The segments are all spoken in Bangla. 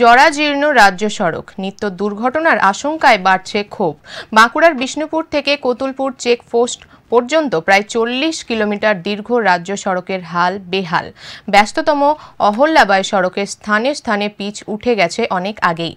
জরাজীর্ণ রাজ্য সড়ক নিত্য দুর্ঘটনার আশঙ্কায় বাড়ছে ক্ষোভ বাঁকুড়ার বিষ্ণুপুর থেকে কোতুলপুর চেক পোস্ট পর্যন্ত প্রায় চল্লিশ কিলোমিটার দীর্ঘ রাজ্য সড়কের হাল বেহাল ব্যস্ততম অহল্যাবাই সড়কের স্থানে স্থানে পিচ উঠে গেছে অনেক আগেই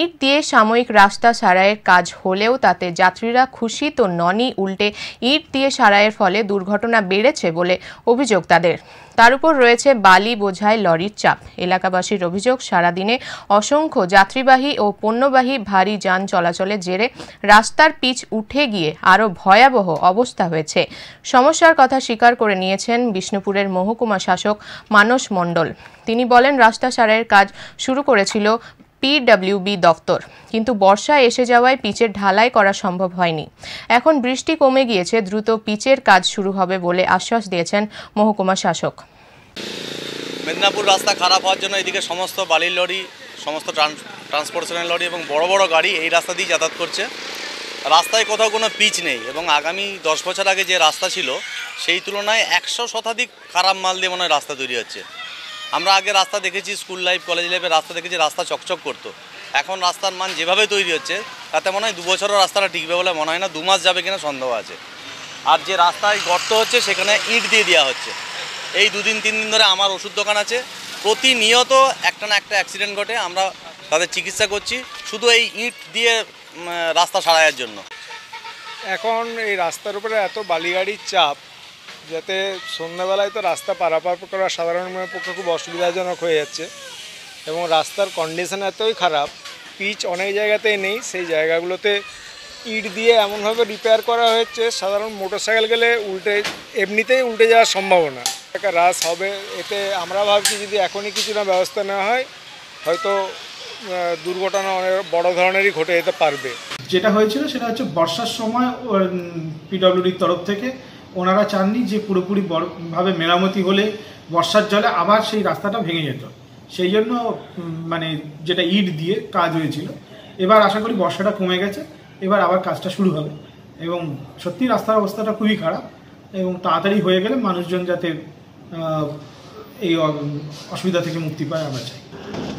ইট দিয়ে সাময়িক রাস্তা সারাইয়ের কাজ হলেও তাতে যাত্রীরা খুশি তো ননই উল্টে ইট দিয়ে সারাইয়ের ফলে দুর্ঘটনা বেড়েছে বলে অভিযোগ তাদের তার উপর রয়েছে বালি বোঝায় লরির চাপ এলাকাবাসীর অভিযোগ সারাদিনে অসংখ্য যাত্রীবাহী ও পণ্যবাহী ভারী যান চলাচলের জেরে রাস্তার পিচ উঠে গিয়ে আরও ভয়াবহ অবস্থা হয়েছে সমস্যার কথা স্বীকার করে নিয়েছেন বিষ্ণুপুরের মহকুমা শাসক মানস মণ্ডল তিনি বলেন রাস্তা সারের কাজ শুরু করেছিল পিডব্লিউবি দফতর কিন্তু বর্ষা এসে যাওয়ায় পিচের ঢালাই করা সম্ভব হয়নি এখন বৃষ্টি কমে গিয়েছে দ্রুত পিচের কাজ শুরু হবে বলে আশ্বাস দিয়েছেন মহকুমা শাসক মেদিনীপুর রাস্তা খারাপ হওয়ার জন্য এদিকে সমস্ত বালির লরি সমস্ত ট্রান্সপোর্টেশনের লরি এবং বড় বড় গাড়ি এই রাস্তা দিয়ে যাতায়াত করছে রাস্তায় কোথাও কোনো পিচ নেই এবং আগামী দশ বছর আগে যে রাস্তা ছিল সেই তুলনায় একশো শতাধিক খারাপ মাল দিয়ে মনে হয় রাস্তা তৈরি হচ্ছে আমরা আগে রাস্তা দেখেছি স্কুল লাইফ কলেজ লাইফে রাস্তা দেখেছি রাস্তা চকচক করতো এখন রাস্তার মান যেভাবে তৈরি হচ্ছে তাতে মনে হয় দুবছরও রাস্তাটা টিকবে বলে মনে হয় না দু মাস যাবে কিনা সন্দেহ আছে আর যে রাস্তায় গর্ত হচ্ছে সেখানে ইট দিয়ে দেওয়া হচ্ছে এই দুদিন তিন দিন ধরে আমার ওষুধ দোকান আছে প্রতিনিয়ত একটা না একটা অ্যাক্সিডেন্ট ঘটে আমরা তাদের চিকিৎসা করছি শুধু এই ইট দিয়ে রাস্তা সারাইয়ের জন্য এখন এই রাস্তার উপরে এত বালিগাড়ির চাপ যাতে সন্ধ্যাবেলায় তো রাস্তা পারাপার করা সাধারণ পক্ষে খুব অসুবিধাজনক হয়ে যাচ্ছে এবং রাস্তার কন্ডিশন এতই খারাপ পিচ অনেক জায়গাতেই নেই সেই জায়গাগুলোতে ইট দিয়ে এমনভাবে রিপেয়ার করা হয়েছে সাধারণ মোটরসাইকেল গেলে উল্টে এমনিতেই উল্টে যাওয়ার সম্ভাবনা একটা রাস হবে এতে আমরা ভাবছি যদি এখনই কিছু না ব্যবস্থা নেওয়া হয় হয়তো দুর্ঘটনা অনেক বড় ধরনেরই ঘটে যেতে পারবে যেটা হয়েছিল সেটা হচ্ছে বর্ষার সময় পিডব্লিউডির তরফ থেকে ওনারা চাননি যে পুরোপুরি ভাবে মেরামতি হলে বর্ষার জলে আবার সেই রাস্তাটা ভেঙে যেত সেই জন্য মানে যেটা ইট দিয়ে কাজ হয়েছিল এবার আশা করি বর্ষাটা কমে গেছে এবার আবার কাজটা শুরু হবে এবং সত্যি রাস্তার অবস্থাটা খুবই খারাপ এবং তাড়াতাড়ি হয়ে গেলে মানুষজন যাতে এই অসুবিধা থেকে মুক্তি পায় আমরা চাই